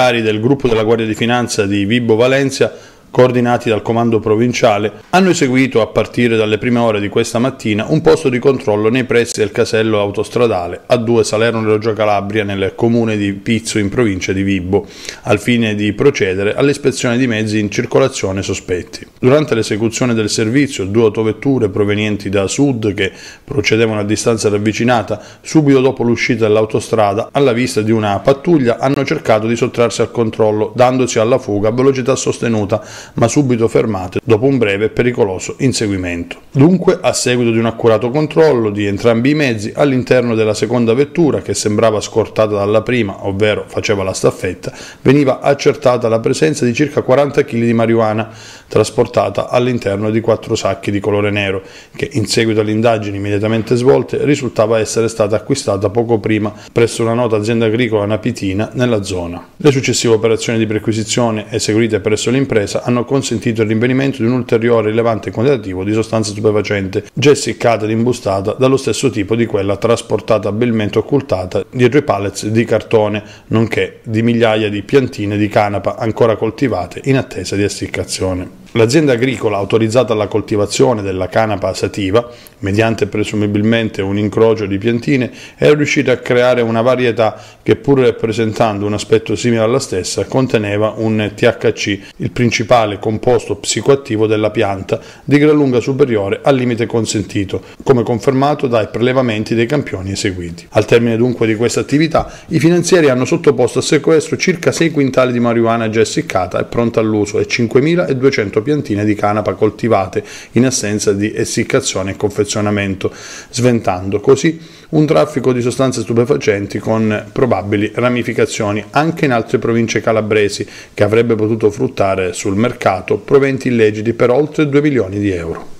parlamentari del gruppo della Guardia di Finanza di Vibo Valencia coordinati dal comando provinciale, hanno eseguito a partire dalle prime ore di questa mattina un posto di controllo nei pressi del casello autostradale A2 Salerno-Reggio Calabria nel comune di Pizzo in provincia di Vibbo, al fine di procedere all'ispezione di mezzi in circolazione sospetti. Durante l'esecuzione del servizio, due autovetture provenienti da sud che procedevano a distanza ravvicinata, subito dopo l'uscita dell'autostrada, alla vista di una pattuglia, hanno cercato di sottrarsi al controllo, dandosi alla fuga a velocità sostenuta ma subito fermate dopo un breve e pericoloso inseguimento. Dunque, a seguito di un accurato controllo di entrambi i mezzi all'interno della seconda vettura, che sembrava scortata dalla prima, ovvero faceva la staffetta, veniva accertata la presenza di circa 40 kg di marijuana trasportata all'interno di quattro sacchi di colore nero, che in seguito alle indagini immediatamente svolte risultava essere stata acquistata poco prima presso una nota azienda agricola napitina nella zona. Le successive operazioni di perquisizione eseguite presso l'impresa hanno consentito il rinvenimento di un ulteriore rilevante quantitativo di sostanza stupefacente, già gessicata ed imbustata dallo stesso tipo di quella trasportata abilmente occultata dietro i pallets di cartone, nonché di migliaia di piantine di canapa ancora coltivate in attesa di essiccazione. L'azienda agricola autorizzata alla coltivazione della canapa sativa, mediante presumibilmente un incrocio di piantine, è riuscita a creare una varietà che pur presentando un aspetto simile alla stessa conteneva un THC, il principale composto psicoattivo della pianta, di gran lunga superiore al limite consentito, come confermato dai prelevamenti dei campioni eseguiti. Al termine dunque di questa attività, i finanzieri hanno sottoposto a sequestro circa 6 quintali di marijuana già essiccata e pronta all'uso e 5.200 100 piantine di canapa coltivate in assenza di essiccazione e confezionamento, sventando così un traffico di sostanze stupefacenti con probabili ramificazioni anche in altre province calabresi che avrebbe potuto fruttare sul mercato proventi illeciti per oltre 2 milioni di euro.